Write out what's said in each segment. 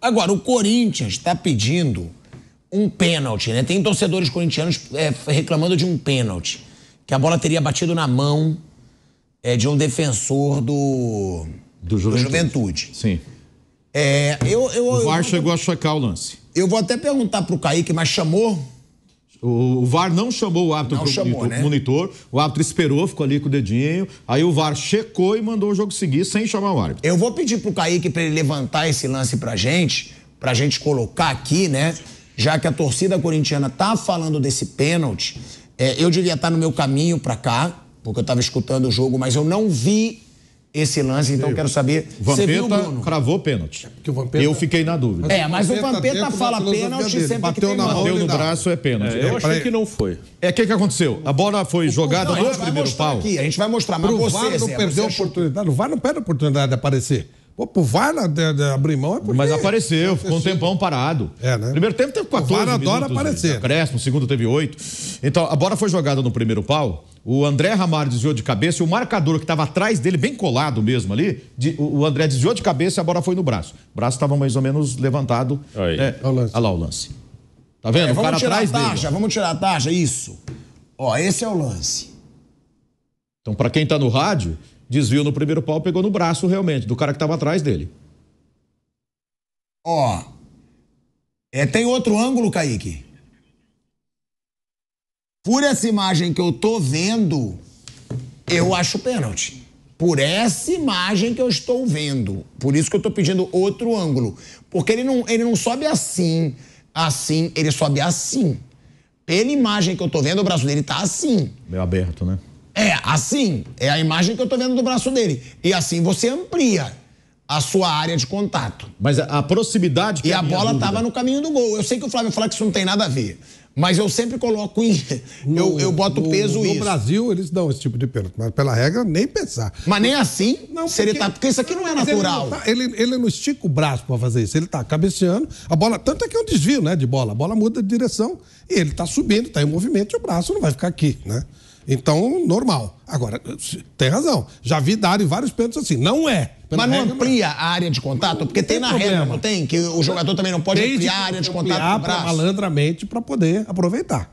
Agora, o Corinthians está pedindo um pênalti, né? Tem torcedores corintianos é, reclamando de um pênalti. Que a bola teria batido na mão é, de um defensor do. Do Juventude. Do Juventude. Sim. É, eu, eu, o VAR eu, chegou a chocar o lance. Eu vou até perguntar para o Kaique, mas chamou o VAR não chamou o árbitro para o né? monitor, o árbitro esperou, ficou ali com o dedinho, aí o VAR checou e mandou o jogo seguir sem chamar o árbitro. Eu vou pedir para o Kaique para ele levantar esse lance para gente, para gente colocar aqui, né? Já que a torcida corintiana tá falando desse pênalti, é, eu devia estar tá no meu caminho para cá, porque eu estava escutando o jogo, mas eu não vi esse lance, então quero saber. Vampeta cravou pênalti. É, Vampeta... Eu fiquei na dúvida. É, mas o Vampeta fala pênalti sempre Bateu que tem bateu no braço, é pênalti. É, eu achei que não foi. É, o que, que aconteceu? A bola foi jogada no primeiro pau. Aqui, a gente vai mostrar, mas Pro você, não perdeu a oportunidade, não vai não perde a oportunidade de aparecer. Pô, pro VAR na, de, de abrir mão é porque... Mas apareceu, ficou um tempão parado. É, né? Primeiro tempo teve 14 o VAR adora aparecer. Acréscimo, segundo teve 8. Então, a bola foi jogada no primeiro pau. O André Ramalho desviou de cabeça e o marcador que estava atrás dele, bem colado mesmo ali, de, o André desviou de cabeça e a bola foi no braço. O braço estava mais ou menos levantado. É, olha lá o lance. Tá vendo? É, o cara atrás dele. Vamos tirar a taxa, vamos tirar a taxa, isso. Ó, esse é o lance. Então, para quem está no rádio, desviou no primeiro pau, pegou no braço realmente, do cara que estava atrás dele. Ó. É, tem outro ângulo, Kaique. Por essa imagem que eu tô vendo, eu acho pênalti. Por essa imagem que eu estou vendo. Por isso que eu tô pedindo outro ângulo. Porque ele não, ele não sobe assim, assim, ele sobe assim. Pela imagem que eu tô vendo, o braço dele tá assim. Meio aberto, né? É assim, é a imagem que eu estou vendo do braço dele. E assim você amplia a sua área de contato. Mas a, proximidade que E a bola estava no caminho do gol. Eu sei que o Flávio fala que isso não tem nada a ver. Mas eu sempre coloco em. eu, eu boto no, peso no isso. No Brasil, eles dão esse tipo de pênalti. Mas pela regra, nem pensar. Mas nem assim? Não, se porque, ele tá, porque isso aqui não é natural. Ele não, tá, ele, ele não, estica o braço para fazer isso. Ele tá cabeceando. A bola. Tanto é que é um desvio, né? De bola. A bola muda de direção. E ele tá subindo, tá em movimento e o braço não vai ficar aqui, né? Então, normal. Agora, tem razão. Já vi dar vários pênaltis assim. Não é. Pela mas não regra, amplia mas... a área de contato? Porque tem, tem na problema. regra, não tem? Que o jogador também não pode ampliar a área de contato ampliar do braço. malandramente para poder aproveitar.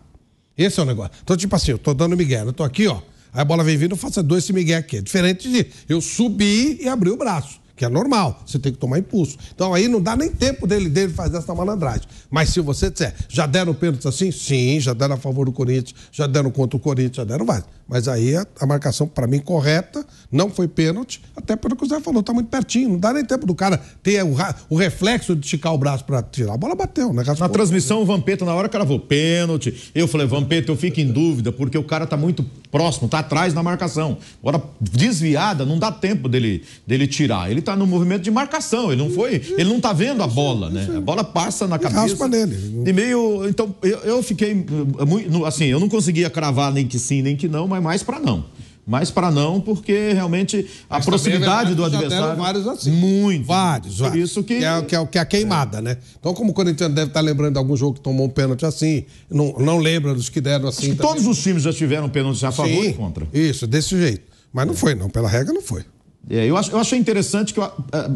Esse é o negócio. Então, tipo assim, eu tô dando Miguel. Eu tô aqui, ó. Aí a bola vem vindo, eu faço dois esse Miguel aqui. É diferente de eu subir e abrir o braço que é normal, você tem que tomar impulso. Então aí não dá nem tempo dele, dele fazer essa malandragem. Mas se você disser, já deram pênalti assim? Sim, já deram a favor do Corinthians, já deram contra o Corinthians, já deram vários mas aí a, a marcação, para mim, correta, não foi pênalti, até pelo que o Zé falou, tá muito pertinho, não dá nem tempo do cara ter o, o reflexo de esticar o braço para tirar. A bola bateu, né? Raspou. Na transmissão, o Vampeta, na hora, que cara falou pênalti. Eu falei, Vampeta, eu fico em dúvida, porque o cara tá muito próximo, tá atrás na marcação. bola desviada, não dá tempo dele, dele tirar. Ele tá no movimento de marcação, ele não foi, ele não tá vendo a bola, né? A bola passa na cabeça. E raspa nele. E meio, então, eu, eu fiquei, eh, assim, eu não conseguia cravar nem que sim, nem que não, mas mas é mais para não. Mais para não, porque realmente a mas proximidade né, do adversário. vários assim. Muito. Vários, vários. Isso que. Que é, que é, que é a queimada, é. né? Então, como o Corinthians deve estar lembrando de algum jogo que tomou um pênalti assim, não, não lembra dos que deram assim. Que todos os times já tiveram pênaltis a favor Sim, e contra. Isso, desse jeito. Mas não foi, não. Pela regra, não foi. É, eu, acho, eu achei interessante que eu, é,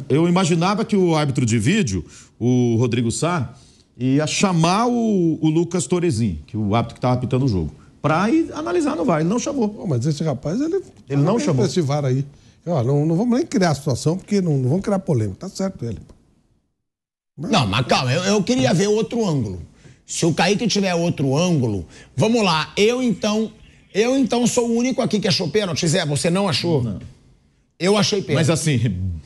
eu, imaginava que o árbitro de vídeo, o Rodrigo Sá, ia chamar o, o Lucas Torezin, que o árbitro que estava apitando o jogo para analisar no VAR. Ele não chamou. mas esse rapaz, ele, ele não chamou. Esse VAR aí. Ah, não, não vamos nem criar a situação, porque não, não vamos criar polêmica. Tá certo ele. Mas... Não, mas calma, eu, eu queria ver outro ângulo. Se o Kaique tiver outro ângulo, vamos lá. Eu então, eu então sou o único aqui que achou pênalti, Zé. Você não achou? Não. Eu achei pênalti. Mas assim,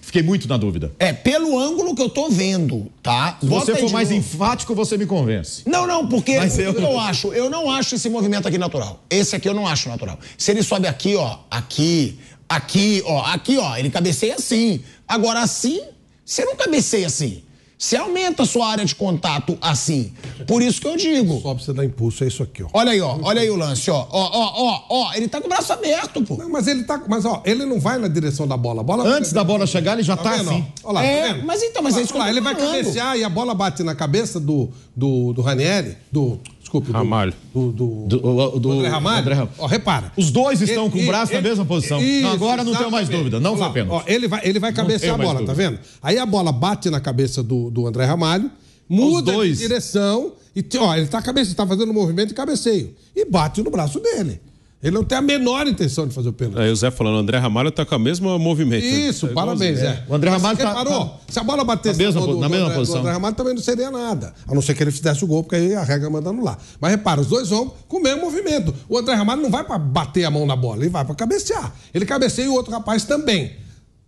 Fiquei muito na dúvida. É, pelo ângulo que eu tô vendo, tá? Se você for mais enfático, você me convence. Não, não, porque Mas eu... eu acho, eu não acho esse movimento aqui natural. Esse aqui eu não acho natural. Se ele sobe aqui, ó, aqui, aqui, ó, aqui, ó, ele cabeceia assim. Agora assim, você não cabeceia assim. Você aumenta a sua área de contato assim. Por isso que eu digo. Só pra você dar impulso, é isso aqui, ó. Olha aí, ó. Olha aí o lance, ó. Ó, ó, ó, ó. Ele tá com o braço aberto, pô. Não, mas ele tá. Mas ó, ele não vai na direção da bola. bola Antes da bola chegar, ele já tá, tá vendo, assim. Ó. Olha lá, tá é, tá Mas então, mas olha, é isso que eu tô Ele falando. vai cabecear e a bola bate na cabeça do, do, do Ranieri, do desculpe. Ramalho. Do, do, do, do, do André Ramalho. André Ramalho. Ó, repara. Os dois estão ele, com o braço ele, na mesma posição. Isso, não, agora não tenho mais dúvida. Não foi apenas. ele, vai, ele vai cabecear a bola, tá dúvida. tá vendo? Aí a bola bate na cabeça do, do André Ramalho, muda de direção. E, ó, ele tá, cabeça, tá fazendo um movimento de cabeceio. E bate no braço dele. Ele não tem a menor intenção de fazer o pênalti. Aí é, o Zé falando, o André Ramalho tá com a mesma movimento. Isso, é, parabéns, Zé. É, o André Ramalho tá, parou. Tá... Se a bola batesse na, mesma, do, na do, mesma do, posição. O André Ramalho também não seria nada. A não ser que ele fizesse o gol, porque aí a regra manda anular. Mas repara, os dois vão com o mesmo movimento. O André Ramalho não vai para bater a mão na bola, ele vai para cabecear. Ele cabeceia e o outro rapaz também.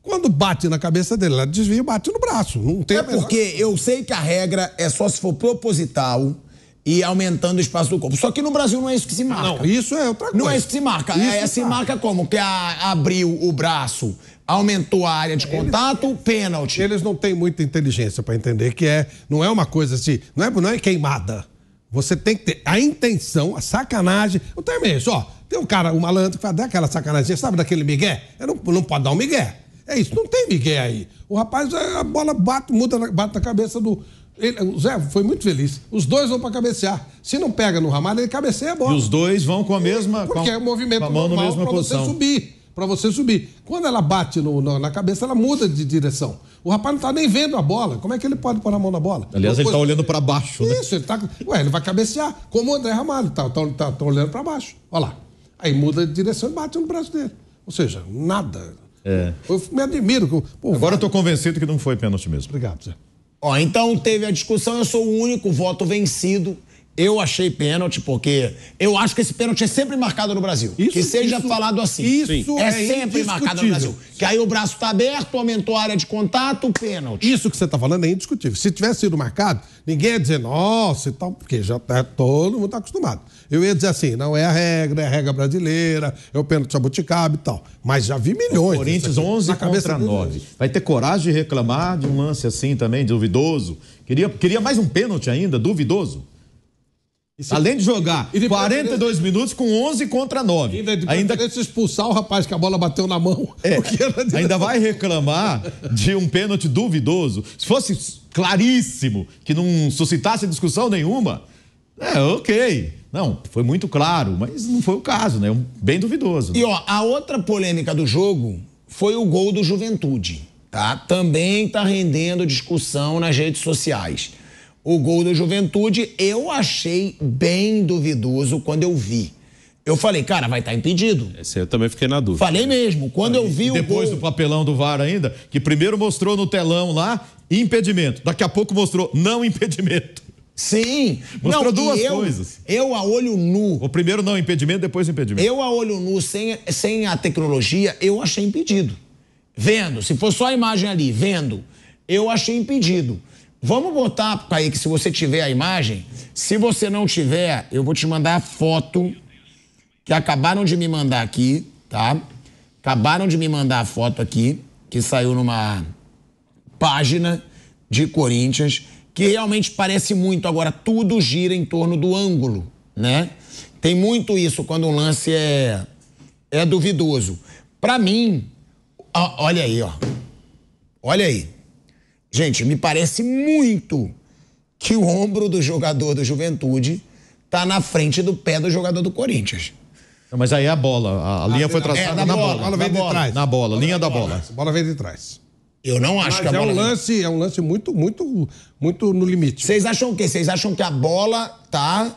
Quando bate na cabeça dele, ela desvia e bate no braço. Não tem É porque eu sei que a regra é só se for proposital e aumentando o espaço do corpo. Só que no Brasil não é isso que se marca. Não, isso é outra coisa. Não é isso que se marca. Isso é, é se marca. marca como? Que a, abriu o braço, aumentou a área de contato, eles, pênalti. Eles não têm muita inteligência para entender que é, não é uma coisa assim, não é, não é queimada. Você tem que ter a intenção, a sacanagem. O termo é isso, ó. Tem um cara, um malandro, que faz aquela sacanagem, sabe daquele migué? Não, não pode dar um migué. É isso, não tem migué aí. O rapaz, a bola bate, muda, bate na cabeça do, ele, o Zé foi muito feliz. Os dois vão para cabecear. Se não pega no Ramalho ele cabeceia a bola. E os dois vão com a mesma. Porque é o movimento com a normal para você subir. Para você subir. Quando ela bate no, no, na cabeça, ela muda de direção. O rapaz não está nem vendo a bola. Como é que ele pode pôr a mão na bola? Aliás, tá Depois, né? ele está olhando para baixo, isso, né? ele está. Ué, ele vai cabecear. Como o André Ramalho, está tá, tá, tá olhando para baixo. Olha lá. Aí muda de direção e bate no braço dele. Ou seja, nada. É. Eu me admiro. Pô, Agora eu estou convencido que não foi pênalti mesmo. Obrigado, Zé. Ó, então teve a discussão, eu sou o único voto vencido eu achei pênalti, porque eu acho que esse pênalti é sempre marcado no Brasil. Isso, que seja isso, falado assim. Isso é, é sempre marcado no Brasil. Que aí o braço está aberto, aumentou a área de contato, pênalti. Isso que você está falando é indiscutível. Se tivesse sido marcado, ninguém ia dizer, nossa e tal, porque já tá, todo mundo está acostumado. Eu ia dizer assim, não é a regra, é a regra brasileira, é o pênalti jabuticaba e tal. Mas já vi milhões. O Corinthians 11 na cabeça contra 9. Vai ter coragem de reclamar de um lance assim também, duvidoso? Queria, queria mais um pênalti ainda, duvidoso? Além de jogar e 42 minutos com 11 contra 9. Ainda, é ainda... se expulsar o rapaz que a bola bateu na mão. É, Ainda vai reclamar de um pênalti duvidoso. Se fosse claríssimo, que não suscitasse discussão nenhuma, é ok. Não, foi muito claro, mas não foi o caso, né? É bem duvidoso. Né? E ó, a outra polêmica do jogo foi o gol do Juventude, tá? Também está rendendo discussão nas redes sociais o gol do Juventude, eu achei bem duvidoso quando eu vi. Eu falei, cara, vai estar tá impedido. Esse eu também fiquei na dúvida. Falei mesmo. Quando eu vi o Depois gol... do papelão do VAR ainda, que primeiro mostrou no telão lá impedimento. Daqui a pouco mostrou não impedimento. Sim. Mostrou não, duas eu, coisas. Eu a olho nu. O primeiro não impedimento, depois impedimento. Eu a olho nu, sem, sem a tecnologia, eu achei impedido. Vendo, se for só a imagem ali, vendo, eu achei impedido. Vamos botar, Kaique, se você tiver a imagem. Se você não tiver, eu vou te mandar a foto que acabaram de me mandar aqui, tá? Acabaram de me mandar a foto aqui, que saiu numa página de Corinthians, que realmente parece muito. Agora, tudo gira em torno do ângulo, né? Tem muito isso quando um lance é, é duvidoso. Para mim, ó, olha aí, ó. Olha aí. Gente, me parece muito que o ombro do jogador do Juventude tá na frente do pé do jogador do Corinthians. Não, mas aí é a bola, a, a linha foi é, traçada é, na bola. bola. bola vem na de bola, trás. Na bola, bola linha da bola. Bola vem de trás. Eu não acho mas que a é bola. um lance, é um lance muito, muito, muito no limite. Vocês acham o quê? Vocês acham que a bola tá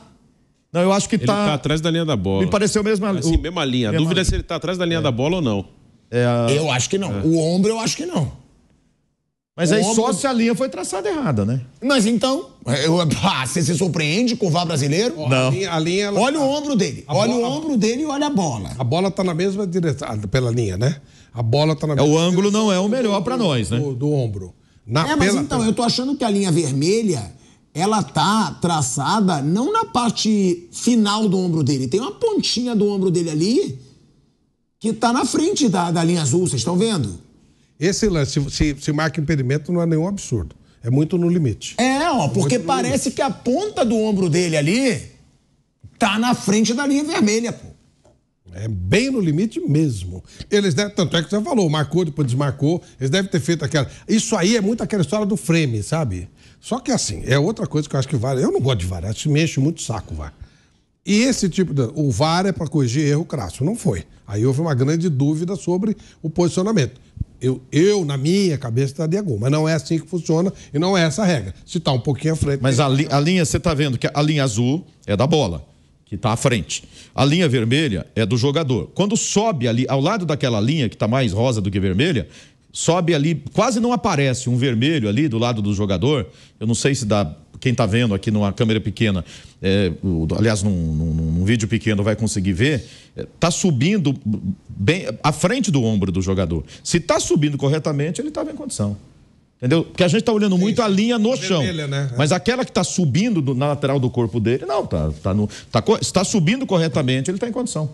não, eu acho que ele tá. Ele tá atrás da linha da bola. Me pareceu mesmo a assim, mesma linha. A mesma dúvida linha. é se ele tá atrás da linha é. da bola ou não. É a... Eu acho que não. É. O ombro eu acho que não. Mas aí só se a linha foi traçada errada, né? Mas então, é, eu, ah, você se surpreende com o VAR brasileiro? Não. A linha, a linha ela... olha o tá- ombro dele. olha bola... o ombro dele e olha a bola. A bola tá na mesma direção, ah, pela linha, né? A bola tá na é, mesma O ângulo não é o melhor para nós, né? Do, do ombro. Na, é, mas pela... então, eu tô achando que a linha vermelha, ela tá traçada não na parte final do ombro dele. Tem uma pontinha do ombro dele ali que tá na frente da, da linha azul, vocês estão vendo? Esse lance, se, se marca impedimento, não é nenhum absurdo. É muito no limite. É, ó, porque parece que a ponta do ombro dele ali tá na frente da linha vermelha, pô. É bem no limite mesmo. Eles devem, tanto é que você falou, marcou, depois desmarcou. Eles devem ter feito aquela. Isso aí é muito aquela história do frame, sabe? Só que assim, é outra coisa que eu acho que vale. Eu não gosto de VAR, acho que me enche muito saco, VAR. E esse tipo de. O VAR é para corrigir erro crasso. Não foi. Aí houve uma grande dúvida sobre o posicionamento. Eu, eu, na minha cabeça, tá de gol. Mas não é assim que funciona e não é essa a regra. Se está um pouquinho à frente. Mas a, li, a linha, você está vendo que a linha azul é da bola, que está à frente. A linha vermelha é do jogador. Quando sobe ali, ao lado daquela linha, que está mais rosa do que vermelha, sobe ali, quase não aparece um vermelho ali do lado do jogador. Eu não sei se dá quem está vendo aqui numa câmera pequena, é, aliás, num, num, num, vídeo pequeno vai conseguir ver, está é, subindo bem à frente do ombro do jogador. Se está subindo corretamente, ele estava em condição. Entendeu? Porque a gente está olhando muito a linha no tá chão. Né? É. Mas aquela que está subindo na lateral do corpo dele, não, tá, tá no, tá, está subindo corretamente, ele está em condição.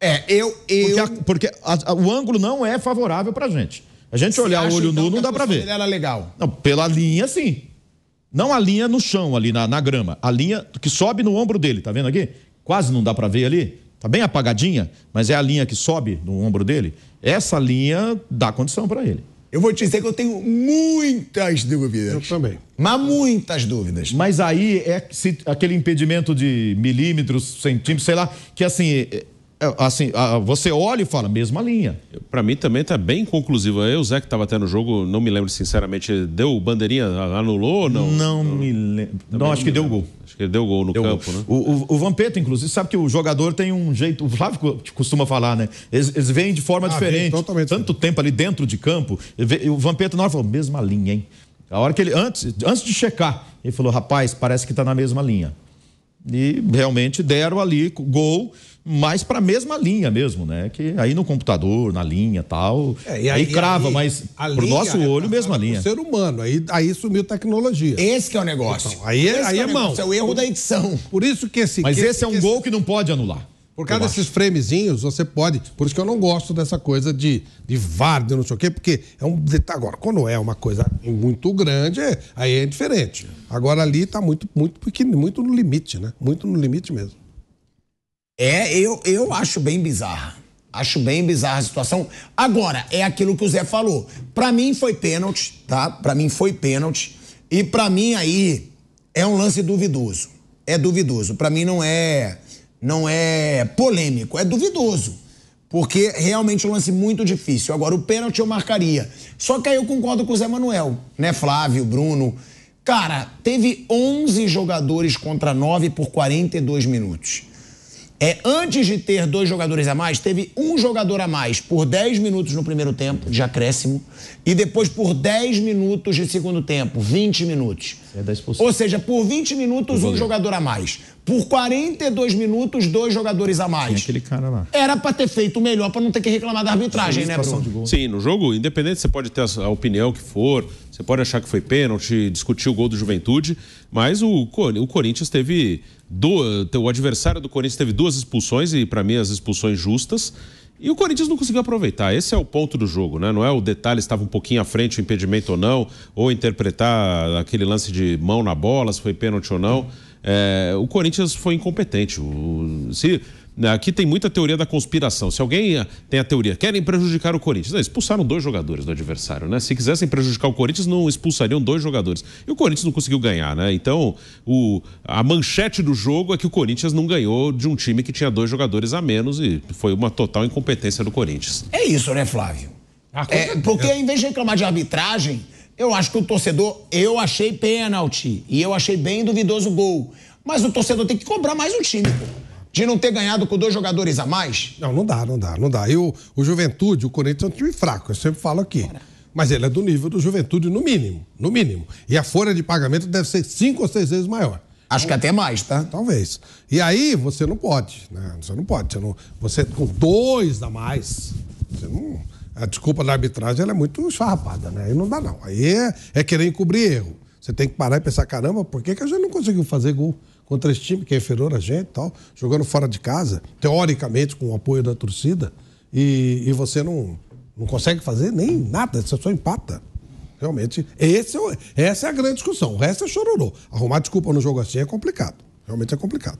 É, eu. eu... Porque, a, porque a, o ângulo não é favorável para a gente. A gente olhar o olho então, nu, não dá para ver. Era é legal. Não, pela linha, sim. Não a linha no chão, ali na, na grama. A linha que sobe no ombro dele, tá vendo aqui? Quase não dá para ver ali. Tá bem apagadinha, mas é a linha que sobe no ombro dele. Essa linha dá condição para ele. Eu vou te dizer que eu tenho muitas dúvidas. Eu também. Mas muitas dúvidas. Mas aí é aquele impedimento de milímetros, centímetros, sei lá, que assim, é, é, assim, você olha e fala, mesma linha. Para mim também está bem conclusivo. Eu, o Zé, que estava até no jogo, não me lembro sinceramente, deu bandeirinha, anulou não? Não, não me lembro. Não, acho não que deu lembro. gol. Acho que deu gol no deu campo, gol. né? O, o, o, Vampeta, inclusive, sabe que o jogador tem um jeito, o Flávio costuma falar, né? Eles, eles vêm de forma ah, diferente. Totalmente Tanto diferente. tempo ali dentro de campo. E o Vampeta na hora falou, mesma linha, hein? A hora que ele, antes, antes de checar, ele falou, rapaz, parece que está na mesma linha e realmente deram ali gol, mas para a mesma linha mesmo, né? Que aí no computador, na linha tal, é, e aí, aí crava, aí, mas o nosso olho, é mesma linha. Ser humano, aí, aí sumiu tecnologia. Esse que é o negócio. Então, aí é, esse é aí é, é mão. É o erro da edição. Por isso que esse. Mas que esse, esse é um gol que não pode anular. Por causa desses framezinhos, você pode. Por isso que eu não gosto dessa coisa de, de VAR, de não sei o quê, porque é um Agora, quando é uma coisa muito grande, é, aí é diferente. Agora ali está muito, muito, pequeno, muito no limite, né? Muito no limite mesmo. É, eu, eu acho bem bizarra. Acho bem bizarra a situação. Agora, é aquilo que o Zé falou. Para mim foi pênalti, tá? Para mim foi pênalti. E para mim aí é um lance duvidoso. É duvidoso. Para mim não é não é polêmico, é duvidoso. Porque realmente é um lance muito difícil. Agora, o pênalti eu marcaria. Só que aí eu concordo com o Zé Manuel, né? Flávio, Bruno. Cara, teve 11 jogadores contra 9 por 42 minutos. É, antes de ter dois jogadores a mais, teve um jogador a mais por 10 minutos no primeiro tempo, de acréscimo, e depois por 10 minutos de segundo tempo, 20 minutos. É 10%. Ou seja, por 20 minutos, um jogador a mais. Por 42 minutos, dois jogadores a mais. Tem aquele cara lá. Era para ter feito melhor para não ter que reclamar da arbitragem, né, Bruno? Sim, no jogo, independente, você pode ter a opinião que for, você pode achar que foi pênalti, discutir o gol do Juventude, mas o, o Corinthians teve. Do, o adversário do Corinthians teve duas expulsões, e para mim as expulsões justas. E o Corinthians não conseguiu aproveitar. Esse é o ponto do jogo, né? Não é o detalhe estava um pouquinho à frente o impedimento ou não, ou interpretar aquele lance de mão na bola, se foi pênalti ou não. É, o Corinthians foi incompetente. O, se, né, aqui tem muita teoria da conspiração. Se alguém eh, tem a teoria, querem prejudicar o Corinthians. Não, expulsaram dois jogadores do adversário, né? Se quisessem prejudicar o Corinthians, não expulsariam dois jogadores. E o Corinthians não conseguiu ganhar, né? Então, o, a manchete do jogo é que o Corinthians não ganhou de um time que tinha dois jogadores a menos e foi uma total incompetência do Corinthians. É isso, né, Flávio? Ah, é, porque em vez de reclamar de arbitragem, eu acho que o torcedor, eu achei pênalti e eu achei bem duvidoso o gol. Mas o torcedor tem que cobrar mais o time, pô de não ter ganhado com dois jogadores a mais? Não, não dá, não dá, não dá. Eu, o Juventude, o Corinthians é um time fraco, eu sempre falo aqui. Bora. Mas ele é do nível do Juventude, no mínimo, no mínimo. E a folha de pagamento deve ser cinco ou seis vezes maior. Acho que até mais, tá? Talvez. E aí você não pode, né? Você não pode. Você, não, você com dois a mais, você não, a desculpa da arbitragem ela é muito charrapada, né? Aí não dá, não. Aí é, é querer encobrir erro. Você tem que parar e pensar, caramba, por que, que a gente não conseguiu fazer gol? contra esse time que é inferior a gente tal, jogando fora de casa, teoricamente com o apoio da torcida, e, e você não, não consegue fazer nem nada, você só empata. Realmente, esse, é essa é a grande discussão. O resto é chororô. Arrumar desculpa no jogo assim é complicado. Realmente é complicado.